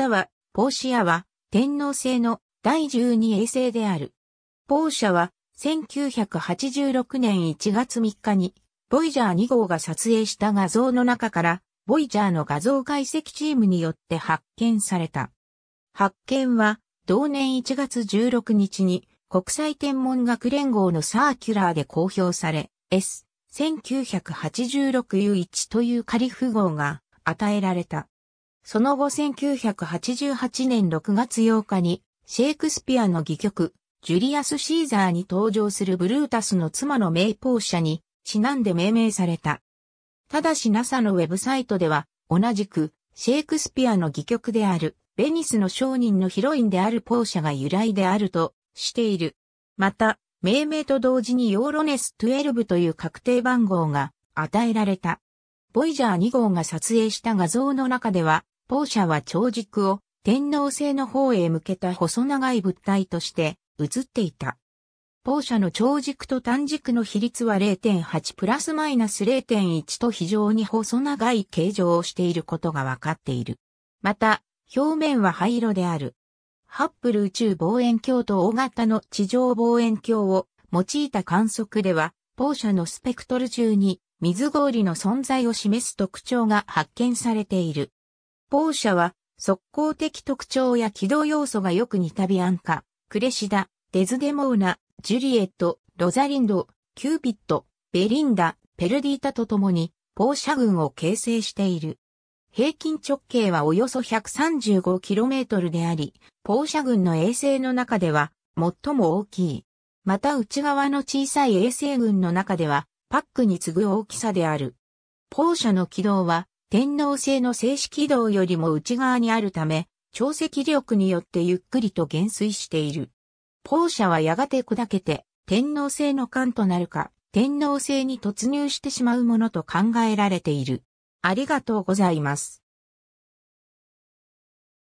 または、ポーシアは、天皇制の第12衛星である。ポーシャは、1986年1月3日に、ボイジャー2号が撮影した画像の中から、ボイジャーの画像解析チームによって発見された。発見は、同年1月16日に、国際天文学連合のサーキュラーで公表され、S1986U1 という仮フ号が与えられた。その後1988年6月8日に、シェイクスピアの戯曲、ジュリアス・シーザーに登場するブルータスの妻の名ポーシャに、ちなんで命名された。ただし NASA のウェブサイトでは、同じく、シェイクスピアの戯曲である、ベニスの商人のヒロインであるポーシャが由来であるとしている。また、命名と同時にヨーロネス12という確定番号が与えられた。ボイジャー2号が撮影した画像の中では、ポーシャは長軸を天皇制の方へ向けた細長い物体として映っていた。ポーシャの長軸と短軸の比率は0.8プラスマイナス0.1と非常に細長い形状をしていることが分かっている。また、表面は灰色である。ハッブル宇宙望遠鏡と大型の地上望遠鏡を用いた観測では、ポーシャのスペクトル中に水氷の存在を示す特徴が発見されている。砲車は、速攻的特徴や軌道要素がよく似たビアンカ、クレシダ、デズデモーナ、ジュリエット、ロザリンド、キューピット、ベリンダ、ペルディータと共に、砲車群を形成している。平均直径はおよそ 135km であり、シャ群の衛星の中では最も大きい。また内側の小さい衛星群の中ではパックに次ぐ大きさである。シャの軌道は天皇制の静止軌道よりも内側にあるため、潮汐力によってゆっくりと減衰している。ポーシャはやがて砕けて、天皇制の艦となるか、天皇制に突入してしまうものと考えられている。ありがとうございます。